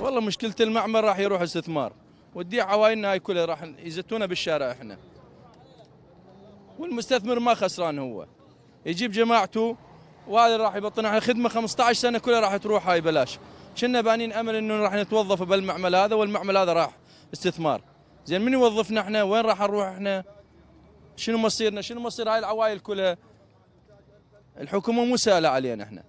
والله مشكله المعمل راح يروح استثمار ودي عوايننا هاي كلها راح يزتونا بالشارع احنا والمستثمر ما خسران هو يجيب جماعته وهذا راح يبطلنا على خدمه 15 سنه كلها راح تروح هاي بلاش كنا بانين امل انه راح نتوظف بالمعمل هذا والمعمل هذا راح استثمار زين من يوظفنا احنا وين راح نروح احنا شنو مصيرنا شنو مصير هاي العوائل كلها الحكومه مو سهله علينا احنا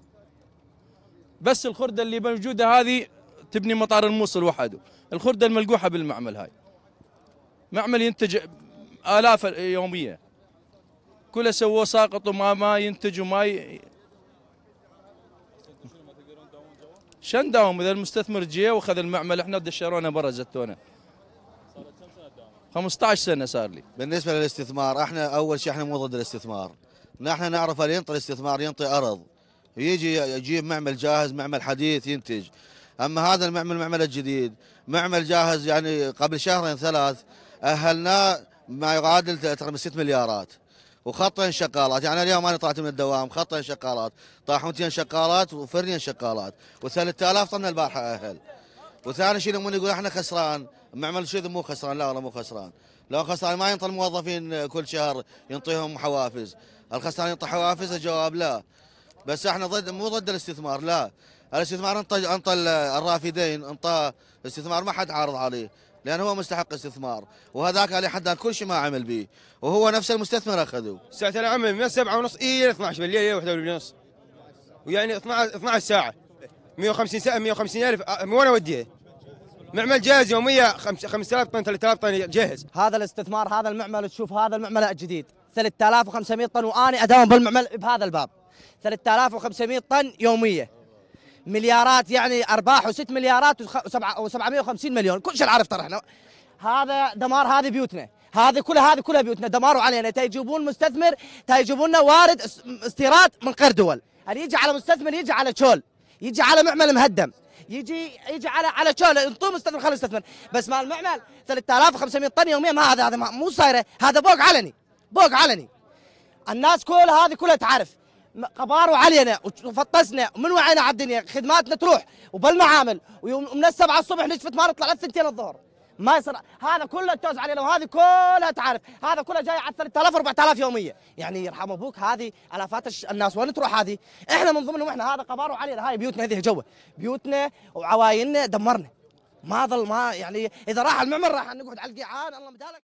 بس الخرده اللي موجوده هذه تبني مطار الموصل وحده الخرده الملقوحه بالمعمل هاي معمل ينتج الاف يوميه كله سووه ساقط وما ما ينتج وما ي... شن داوم اذا المستثمر جاء واخذ المعمل احنا دشرونا برا زتونا 15 سنه صار لي بالنسبه للاستثمار احنا اول شيء احنا مو ضد الاستثمار نحن نعرف اللي ينطي الاستثمار ينطي ارض يجي يجيب معمل جاهز معمل حديث ينتج اما هذا المعمل معمل الجديد معمل جاهز يعني قبل شهرين ثلاث اهلناه ما يعادل تقريبا 6 مليارات وخطين شقالات يعني اليوم انا طلعت من الدوام خطين شقالات طاحونتين شقالات وفرنين شقالات و3000 طن البارحه اهل وثاني شيء لما يقول احنا خسران معمل شذ مو خسران لا والله مو خسران لو خسران ما ينطي الموظفين كل شهر ينطيهم حوافز الخسران ينطي حوافز الجواب لا بس احنا ضد مو ضد الاستثمار لا الاستثمار انطى انطى الرافدين انطى استثمار ما حد عارض عليه لأنه هو مستحق استثمار وهذاك اللي حدا كل شيء ما عمل به وهو نفس المستثمر أخذه ساعة العمل من 7 ونص إلى 12 بالليل إلى 1 ونص ويعني 12 12 ساعة 150 ساعة 150 ألف آه، وين أوديها؟ معمل جاهز يوميا 5000 طن 3000 طن جاهز هذا الاستثمار هذا المعمل تشوف هذا المعمل الجديد 3500 طن واني اداوم بالمعمل بهذا الباب 3500 طن يوميا مليارات يعني ارباح و6 مليارات و750 مليون كل شيء ترى طرحنا هذا دمار هذه بيوتنا هذه كلها هذه كلها بيوتنا دماروا علينا يعني تيجيبون مستثمر تيجيبون لنا وارد استيراد من غير دول اللي يجي على مستثمر يجي على شول يجي على معمل مهدم يجي يجي على على شول انطوا مستثمر خلوا يستثمر بس مال المعمل 3500 طن يوميا ما هذا هذا مو صايره هذا بوق علني بوق علني الناس كل هذه كلها تعرف قباروا علينا وفطسنا ومن وعينا على الدنيا خدماتنا تروح وبالمعامل ومن السبعة الصبح نشفت ما نطلع الثنتين الظهر ما يصير هذا كله توز علينا وهذه كلها تعرف هذا كله جاي على 3000 4000 يوميه يعني يرحم ابوك هذه الافات الناس وين تروح هذه احنا من ضمنهم احنا هذا قبار وعلينا هاي بيوتنا هذه جوا بيوتنا وعوايننا دمرنا ما ظل ما يعني اذا راح المعمر راح نقعد على القيعان الله مدالك